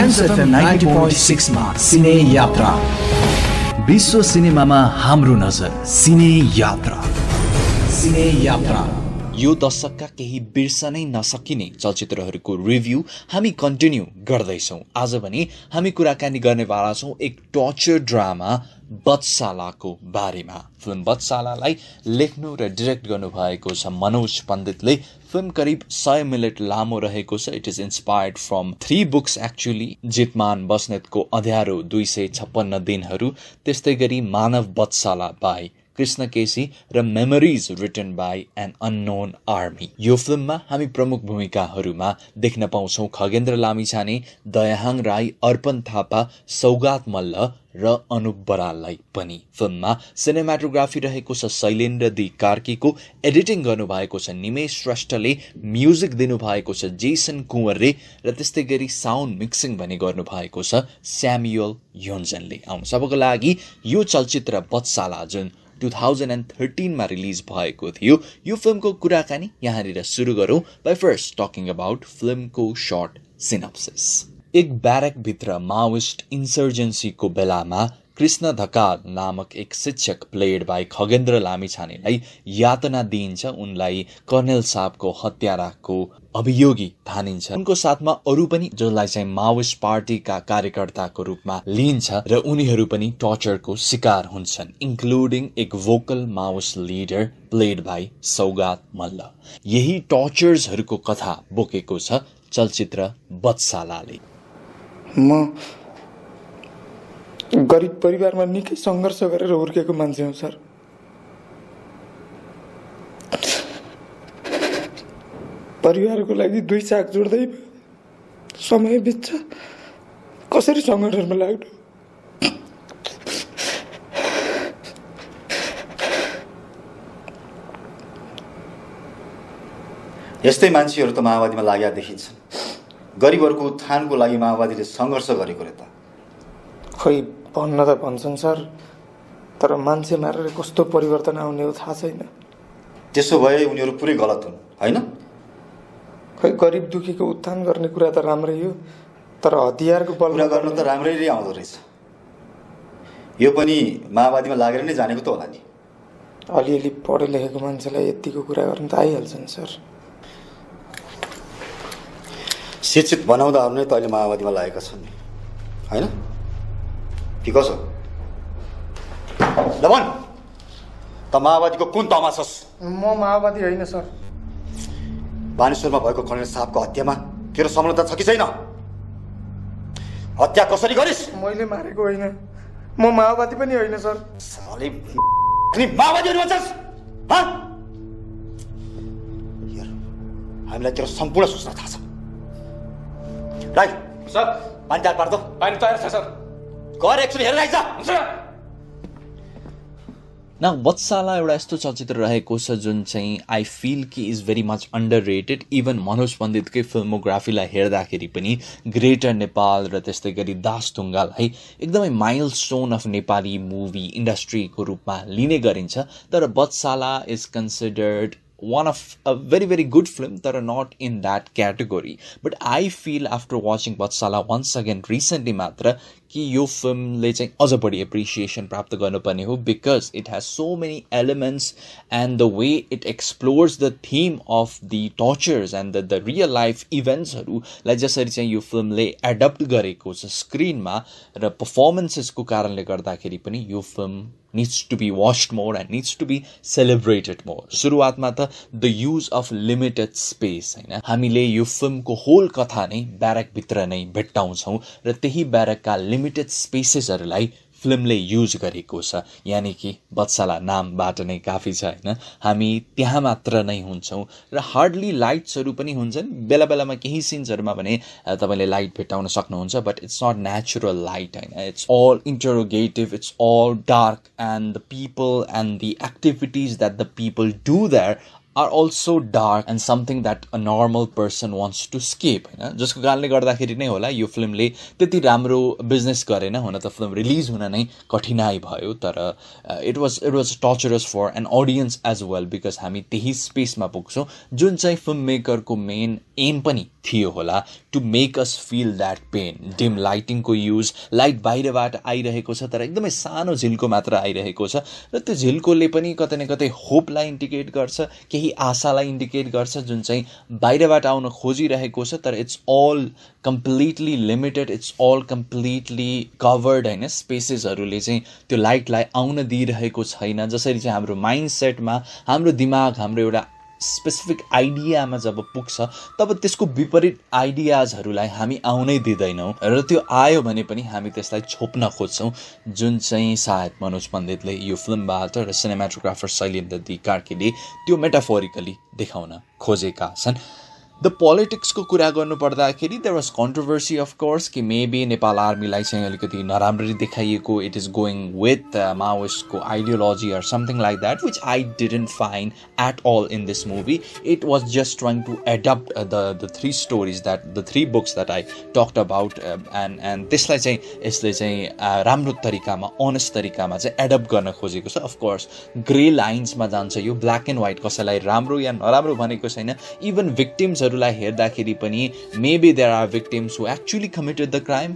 सिने यात्रा विश्व सिनेमामा हाम्रो नजर सिने यात्रा सिने यात्रा यो दशकका केही बिर्सनै नसकिने चलचित्रहरूको रिभ्यू हामी कन्टिन्यू गर्दैछौँ आज भने हामी कुराकानी गर्नेवाला छौँ एक टर्चर ड्रामा बत्सालाको बारेमा फिल्म बत्सालालाई लेख्नु र डिरेक्ट गर्नुभएको छ मनोज पण्डितले फिल्म करिब सय मिनट लामो रहेको छ it is inspired from three books actually Jitman बस्नेतको अध्यारो दुई सय छप्पन्न दिनहरू त्यस्तै गरी मानव बत्साला बाई कृष्ण केसी र memories return by an unknown army यो फिल्ममा हामी प्रमुख भूमिकाहरूमा देख्न पाउँछौँ खगेन्द्र लामिछाने दयाहाङ राई अर्पण थापा सौगात मल्ल र अनुप बराललाई पनि फिल्ममा सिनेमाटोग्राफी रहेको छ शैलेन्द्र दि कार्कीको एडिटिङ गर्नुभएको छ निमेश श्रेष्ठले म्युजिक दिनुभएको छ जेसन कुँवरले र त्यस्तै गरी साउन्ड मिक्सिङ भने गर्नुभएको छ स्यामुअल योन्जनले आउनु सबको लागि यो चलचित्र बत्साला जुन टु थाउजन्ड एन्ड थर्टिनमा रिलिज भएको थियो यो फिल्मको कुराकानी यहाँनिर सुरु गरौँ बाई फर्स्ट टकिङ अबाउट फिल्मको सर्ट सिनप्सिस एक ब्यारेकभित्र माओिस्ट इन्सर्जेन्सीको बेलामा कृष्ण धकाल नामक एक शिक्षक प्लेड बाई खगेन्द्र लामिछानेलाई यातना दिइन्छ उनलाई कर्णेल साहबको हत्याराको अभियोगी ठानिन्छ उनको साथमा अरू पनि जसलाई चाहिँ माओिस्ट पार्टीका कार्यकर्ताको रूपमा लिइन्छ र उनीहरू पनि टर्चरको शिकार हुन्छन् इन्क्लुडिङ एक vocal maoist leader played by Saugat Malla यही टर्चर्सहरूको कथा बोकेको छ चलचित्र बत्सालाले म गरिब परिवारमा निकै सङ्घर्ष गरेर हुर्केको मान्छे हो सर परिवारको लागि दुई चाक जोड्दै समय बित्छ कसरी सङ्गठनमा लाग्नु यस्तै मान्छेहरू त माओवादीमा लागेका देखिन्छन् गरिबहरूको उत्थानको लागि माओवादीले सङ्घर्ष गरेको रे त खोइ भन्न त भन्छन् सर तर मान्छे मारेर कस्तो परिवर्तन आउने हो थाहा छैन त्यसो भए उनीहरू पुरै गलत हुन् होइन खै गरिब दुखीको उत्थान गर्ने कुरा त राम्रै हो तर हतियारको बलमा गर्न त राम्रै नै आउँदो रहेछ यो पनि माओवादीमा लागेर नै जानेको त होला नि अलिअलि पढे लेखेको मान्छेलाई यतिको कुरा गर्नु त आइहाल्छन् सर शिक्षित बनाउँदाहरू नै त अहिले माओवादीमा लागेका छन् होइन ठिक छ ल त माओवादीको कुन तमा छस् म माओवादी होइन सर बानेश्वरमा भएको कर्णेल साहबको हत्यामा तेरो समानता छ कि छैन हत्या कसरी गरिस् मैले मारेको होइन म माओवादी पनि होइन सर साले माओवादी हुनुहुन्छ हामीलाई तेरो सम्पूर्ण सूचना थाहा छ राई सर पानी तयार पार्दो पानी तयार छ सर घर हेरेर आइज न वत्साला एउटा यस्तो चलचित्र रहेको छ जुन चाहिँ आई फिल कि is very much underrated even Manoj पण्डितकै फिल्मोग्राफीलाई हेर्दाखेरि पनि ग्रेटर नेपाल र त्यस्तै गरी दास है एकदमै milestone of Nepali movie इन्डस्ट्रीको रूपमा लिने गरिन्छ तर Badhshala is considered one of a very very good film तर not in that category but I feel after watching Badhshala once again recently मात्र कि यो फिल्मले चाहिँ अझ बढी एप्रिसिएसन प्राप्त गर्नुपर्ने हो because it has so many elements and the way it explores the theme of the tortures and the real life इभेन्ट्सहरूलाई जसरी चाहिँ यो फिल्मले एडप्ट गरेको छ स्क्रिनमा र पर्फर्मेन्सेसको कारणले गर्दाखेरि पनि यो film needs to be watched more and needs to be celebrated more सुरुवातमा त the use of limited space होइन हामीले यो फिल्मको होल कथा नै ब्यारकभित्र नै भेट्टाउँछौँ र त्यही ब्यारकका लिमिट लिमिटेड स्पेसेसहरूलाई फिल्मले युज गरेको छ यानि कि बत्सला नामबाट नै काफी छ होइन हामी त्यहाँ मात्र नै हुन्छौँ र हार्डली लाइट्सहरू पनि हुन्छन् बेला बेलामा केही सिन्सहरूमा भने तपाईँले लाइट भेट्टाउन सक्नुहुन्छ but it's not natural light होइन it's all interrogative it's all dark and the people and the activities that the people do that are also dark and something that a normal person wants to escape होइन जसको कारणले गर्दाखेरि नै होला यो फिल्मले त्यति राम्रो बिजनेस गरेन हुन त फिल्म रिलिज हुन नै कठिनाइ भयो तर it was it was torturous for an audience as well because हामी त्यही स्पेसमा पुग्छौँ जुन चाहिँ फिल्म मेकरको मेन एम पनि थियो होला to make us feel that pain dim लाइटिङको युज लाइट बाहिरबाट आइरहेको छ तर एकदमै सानो झिल्को मात्र आइरहेको छ र त्यो झिल्कोले पनि कतै न कतै होपलाई इन्डिकेट गर्छ केही आशालाई इन्डिकेट गर्छ जुन चाहिँ बाहिरबाट आउन खोजिरहेको छ तर it's all completely limited it's all completely covered होइन स्पेसेसहरूले चाहिँ त्यो लाइटलाई आउन दिइरहेको छैन जसरी चाहिँ हाम्रो माइन्ड सेटमा हाम्रो दिमाग हाम्रो एउटा स्पेसिफिक आइडियामा जब पुग्छ तब त्यसको विपरीत आइडियाजहरूलाई हामी आउनै दिँदैनौँ र त्यो आयो भने पनि हामी त्यसलाई छोप्न खोज्छौँ जुन चाहिँ सायद मनोज पण्डितले यो फिल्मबाट र सिनेमाटोग्राफर शैलेन्द्र दी कार्कीले त्यो मेटाफोरिकली देखाउन खोजेका छन् द पोलिटिक्सको कुरा गर्नुपर्दाखेरि देयर वाज कन्ट्रोभर्सी अफकोर्स कि मेबी नेपाल आर्मीलाई चाहिँ अलिकति नराम्ररी देखाइएको इट इज गोइङ विथ माओको ideology or something like that which I didn't find at all in this movie it was just trying to adapt the the three stories that the three books that I talked about and and त्यसलाई चाहिँ यसले चाहिँ uh, राम्रो तरिकामा honest तरिकामा चाहिँ adapt गर्न खोजेको छ अफकोर्स ग्रे लाइन्समा जान्छ यो ब्ल्याक एन्ड व्हाइट कसैलाई राम्रो या नराम्रो भनेको छैन इभन भिक्टिम्सहरू केसहरूलाई हेर्दाखेरि पनि maybe there are victims who actually committed the crime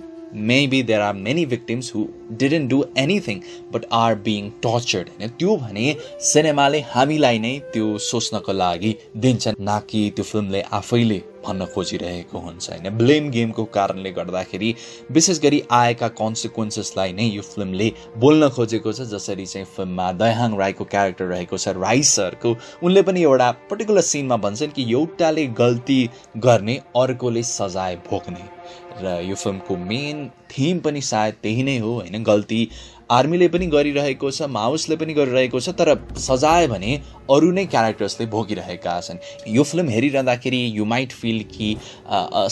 maybe there are many victims who didn't do anything but are being tortured होइन त्यो भने सिनेमाले हामीलाई नै त्यो सोच्नको लागि दिन्छ न कि त्यो फिल्मले आफैले भन्न खोजिरहेको हुन्छ होइन ब्लेम गेमको कारणले गर्दाखेरि विशेष गरी आएका कन्सिक्वेन्सेसलाई नै यो फिल्मले बोल्न खोजेको छ जसरी चाहिँ फिल्ममा दयाहाङ राईको क्यारेक्टर रहेको छ राई सरको उनले पनि एउटा पर्टिकुलर सिनमा भन्छन् कि एउटाले गल्ती गर्ने अर्कोले सजाय भोग्ने र यो फिल्मको मेन थिम पनि सायद त्यही नै हो होइन गल्ती आर्मीले पनि गरिरहेको छ माउसले पनि गरिरहेको छ तर सजाय भने अरू नै क्यारेक्टर्सले भोगिरहेका छन् यो फिल्म हेरिरहँदाखेरि यु माइट फिल कि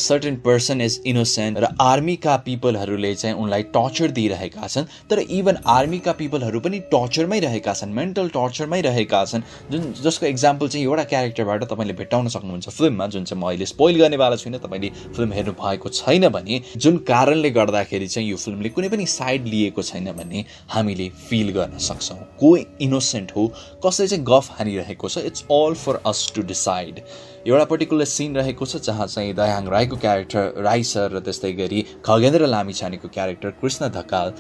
सर्टन पर्सन इज इनोसेन्ट र आर्मीका पिपलहरूले चाहिँ उनलाई टर्चर दिइरहेका छन् तर इभन आर्मीका पिपलहरू पनि टर्चरमै रहेका छन् मेन्टल टर्चरमै रहेका छन् जुन जसको एक्जाम्पल चाहिँ एउटा क्यारेक्टरबाट तपाईँले भेट्टाउन सक्नुहुन्छ फिल्ममा जुन चाहिँ म अहिले स्पोइल गर्नेवाला छुइनँ तपाईँले फिल्म हेर्नु भएको छैन किनभने जुन कारणले गर्दाखेरि चाहिँ यो फिल्मले कुनै पनि साइड लिएको छैन भन्ने हामीले फिल गर्न सक्छौँ को इनोसेन्ट हो कसले चाहिँ गफ हानिरहेको छ it's all for us to decide एउटा पर्टिकुलर सिन रहेको छ जहाँ चाहिँ दयाङ राईको क्यारेक्टर राई सर र त्यस्तै गरी खगेन्द्र लामिछानेको क्यारेक्टर कृष्ण धकाल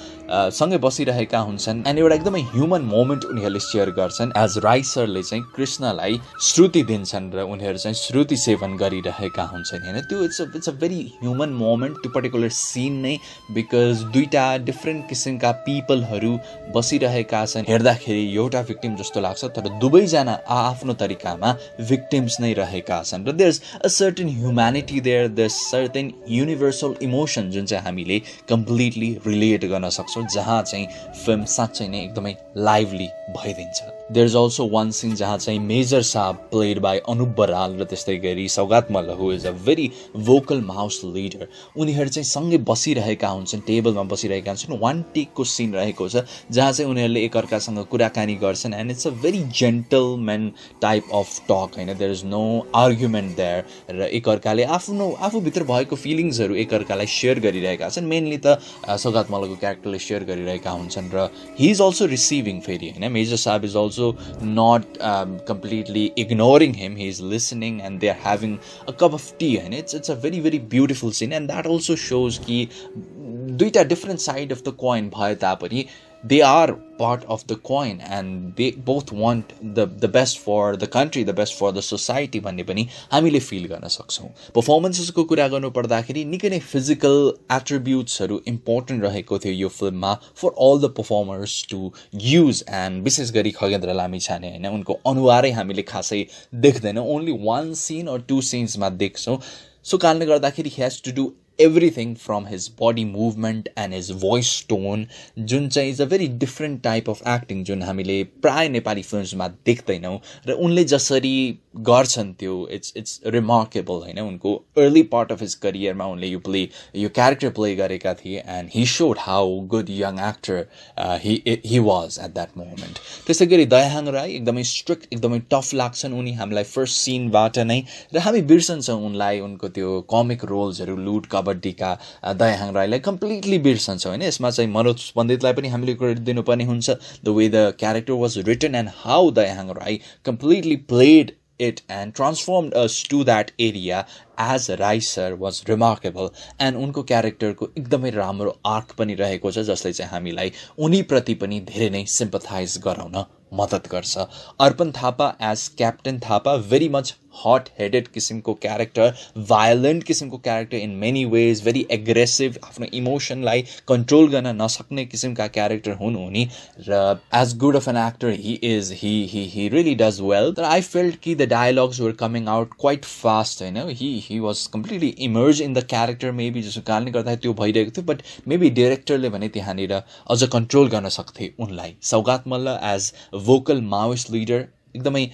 सँगै बसिरहेका हुन्छन् एन्ड एउटा एकदमै ह्युमन मोमेन्ट उनीहरूले सेयर गर्छन् एज राई सरले चाहिँ कृष्णलाई श्रुति दिन्छन् र उनीहरू चाहिँ श्रुति सेवन गरिरहेका हुन्छन् होइन त्यो it's it's a very human moment त्यो पर्टिकुलर सिन नै बिकज दुईवटा डिफ्रेन्ट किसिमका पिपलहरू बसिरहेका छन् हेर्दाखेरि एउटा भिक्टिम जस्तो लाग्छ तर दुवैजना आआफ्नो तरिकामा भिक्टिम्स नै रहेका गरेका छन् र there a certain humanity there there certain universal emotion जुन चाहिँ हामीले कम्प्लिटली रिलेट गर्न सक्छौँ जहाँ चाहिँ फिल्म साँच्चै नै एकदमै लाइभली भइदिन्छ there is also one scene जहाँ चाहिँ मेजर साहब प्लेड बाई अनुप बराल र त्यस्तै गरी Saugat Malla who is a very vocal house leader उनीहरू चाहिँ सँगै बसिरहेका हुन्छन् टेबलमा बसिरहेका हुन्छन् वान टेकको सिन रहेको छ जहाँ चाहिँ उनीहरूले एकअर्कासँग कुराकानी गर्छन् and it's a very gentleman type of talk होइन there is no argument there र एकअर्काले आफ्नो आफूभित्र भएको फिलिङ्सहरू एकअर्कालाई सेयर गरिरहेका छन् मेनली त सौगात मल्लको क्यारेक्टरले सेयर गरिरहेका हुन्छन् र हि इज अल्सो रिसिभिङ फेरि होइन मेजर साहब is also also not um, completely ignoring him he's listening and they're having a cup of tea and it's it's a very very beautiful scene and that also shows ki different side of the coin bhai tapani they are part of the coin and they both want the the best for the country the best for the society भन्ने पनि हामीले feel गर्न सक्छौँ पर्फर्मेन्सेसको कुरा गर्नु पर्दाखेरि निकै नै फिजिकल एट्रिब्युट्सहरू इम्पोर्टेन्ट रहेको थियो यो फिल्ममा for all the performers to use and विशेष गरी खगेन्द्र लामिछाने होइन उनको अनुहारै हामीले खासै देख्दैनौँ only one scene or two सिन्समा देख्छौँ सो कारणले गर्दाखेरि has to do everything from his body movement and his voice tone जुन चाहिँ is a very different type of acting जुन हामीले प्रायः नेपाली फिल्मसमा देख्दैनौँ र उनले जसरी गर्छन् त्यो इट्स इट्स रिमार्केबल होइन उनको अर्ली पार्ट अफ हिज करियरमा उनले यो प्ले यो क्यारेक्टर प्ले गरेका थिए and he showed how good young actor he was at that moment त्यसै गरी दयाहाङ राई एकदमै स्ट्रिक्ट एकदमै टफ लाग्छन् उनी हामीलाई फर्स्ट सिनबाट नै र हामी बिर्सन्छौँ उनलाई उनको त्यो कमिक रोल्सहरू लुट कप कबड्डीका दयाहाङ राईलाई कम्प्लिटली बिर्सन्छौँ होइन यसमा चाहिँ मनोज पण्डितलाई पनि हामीले क्रेडिट दिनुपर्ने हुन्छ the way the character was written and how Dayahang Rai completely played it and transform to that area as a sir was remarkable and उनको क्यारेक्टरको एकदमै राम्रो आर्क पनि रहेको छ जसले चाहिँ हामीलाई उनीप्रति पनि धेरै नै सिम्पथाइज गराउन मद्दत गर्छ Arpan Thapa as captain Thapa very much hot headed किसिमको क्यारेक्टर भायोलेन्ट किसिमको character in many ways very aggressive आफ्नो इमोसनलाई कन्ट्रोल गर्न नसक्ने किसिमका क्यारेक्टर हुन् उनी र as good of an actor he is he he he really does well तर आई फिल्ड कि the dialogues were coming out quite fast होइन he he was completely emerge in the character maybe जसको कारणले गर्दाखेरि त्यो भइरहेको थियो but maybe डिरेक्टरले भने त्यहाँनिर अझ कन्ट्रोल गर्न सक्थे उनलाई Saugat Malla as vocal maoist leader एकदमै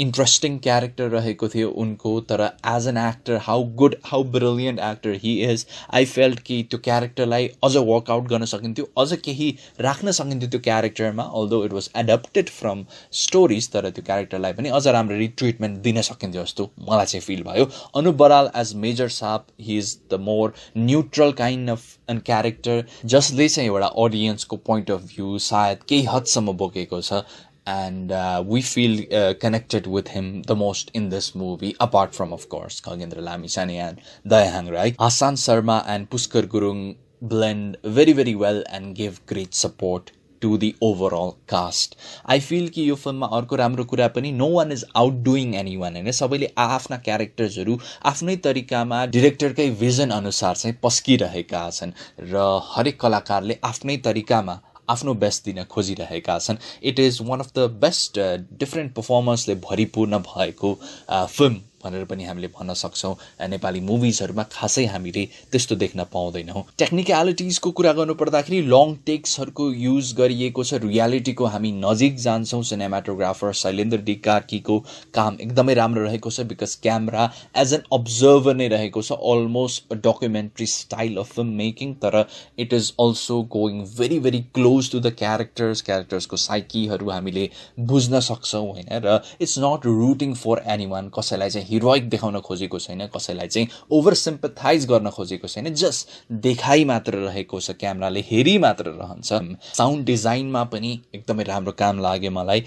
इन्ट्रेस्टिङ क्यारेक्टर रहेको थियो उनको तर as an actor how good how brilliant actor he is I felt कि त्यो क्यारेक्टरलाई अझ वर्कआउट गर्न सकिन्थ्यो अझ केही राख्न सकिन्थ्यो त्यो क्यारेक्टरमा although it was adapted from stories तर त्यो क्यारेक्टरलाई पनि अझ राम्ररी ट्रिटमेन्ट दिन सकिन्थ्यो जस्तो मलाई चाहिँ फिल भयो Anu Baral as major sahab he is the more neutral kind of an character जसले चाहिँ एउटा अडियन्सको पोइन्ट अफ भ्यू सायद केही हदसम्म बोकेको छ and uh, we feel uh, connected with him the most in this movie apart from of course kagendra lami sani and Dayahang, right? asan sharma and puskar gurung blend very very well and give great support to the overall cast i feel ki yo film ma arko ramro kura pani no one is outdoing anyone ne sabai le aa afna characters haru afnai tarika ma director kai vision anusar chai paskiraheka chan ra har ek kalakar le afnai tarika ma आफ्नो best दिन खोजिरहेका छन् it is one of the best different पर्फर्मर्सले भरिपूर्ण भएको film uh, भनेर पनि हामीले भन्न सक्छौँ नेपाली मुभिजहरूमा खासै हामीले त्यस्तो देख्न पाउँदैनौँ टेक्निकलिटिजको कुरा गर्नुपर्दाखेरि लङ टेक्सहरूको युज गरिएको छ रियालिटीको हामी नजिक जान्छौँ सिनेमाटोग्राफर शैलेन्द्र डी कार्कीको काम एकदमै राम्रो रहेको छ because camera as an observer नै रहेको छ almost documentary style of film making तर it is also going very very close to the characters क्यारेक्टर्सको साइकीहरू हामीले बुझ्न सक्छौँ होइन र it's not rooting for any one कसैलाई चाहिँ हिरोइक देखाउन खोजेको छैन कसैलाई चाहिँ ओभर सिम्पथाइज गर्न खोजेको छैन जस्ट देखाइ मात्र रहेको छ क्यामराले हेरी मात्र रहन्छ साउन्ड डिजाइनमा पनि एकदमै राम्रो काम लाग्यो मलाई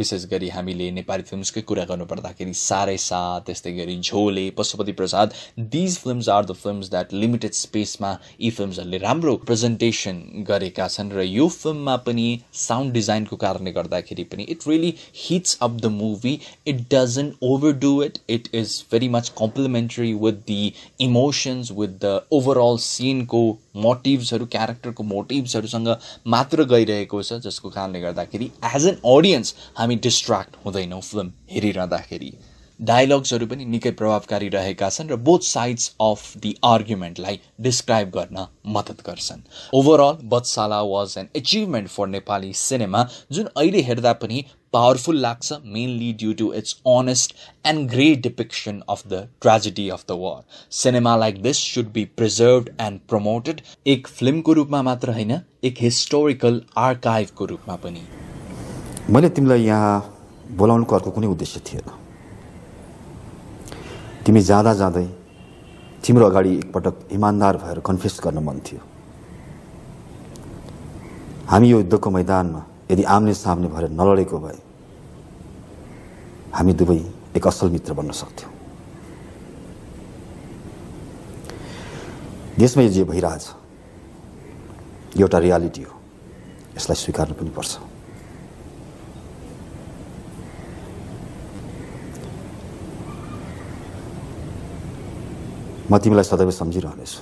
विशेष गरी हामीले नेपाली फिल्मसकै कुरा गर्नुपर्दाखेरि साह्रै त्यस्तै गरी Jhole Pashupati Prasad these films are the films that limited स्पेसमा यी फिल्म्सहरूले राम्रो प्रेजेन्टेसन गरेका छन् र यो फिल्ममा पनि साउन्ड डिजाइनको कारणले गर्दाखेरि पनि it really hits up the movie it doesn't over do it it it is very much complementary with the emotions with the overall सिनको मोटिभ्सहरू क्यारेक्टरको मोटिभ्सहरूसँग मात्र गइरहेको छ जसको कारणले गर्दाखेरि एज एन अडियन्स हामी डिस्ट्र्याक्ट हुँदैनौँ फिल्म हेरिरहँदाखेरि डायलग्सहरू पनि निकै प्रभावकारी रहेका छन् र बोथ साइड्स अफ दि आर्ग्युमेन्टलाई डिस्क्राइब गर्न मद्दत गर्छन् overall Batsala was an achievement for Nepali cinema जुन अहिले हेर्दा पनि पावरफुल लाग्छ mainly due to its honest and great depiction of the tragedy of the war cinema like this should be preserve and promoted एक फिल्मको रूपमा मात्र होइन एक हिस्टोरिकल आर्काइभको रूपमा पनि मैले तिमीलाई यहाँ बोलाउनुको अर्को कुनै उद्देश्य थिएन तिमी जाँदा जाँदै तिम्रो अगाडि एकपटक इमान्दार भएर कन्फ्युज गर्न मन थियो हामी यो युद्धको मैदानमा यदि आम्ने सामने भएर नलडेको भए हामी दुवै एक असल मित्र बन्न सक्थ्यौँ देशमा जे भइरहेछ एउटा रियालिटी हो यसलाई स्वीकार्नु पनि पर्छ म तिमीलाई सदैव सम्झिरहनेछु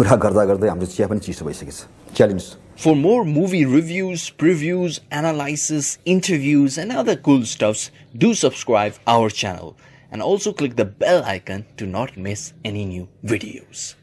For more movie reviews, previews, analysis, interviews, and other cool stuffs, do subscribe our channel and also click the bell icon to not miss any new videos.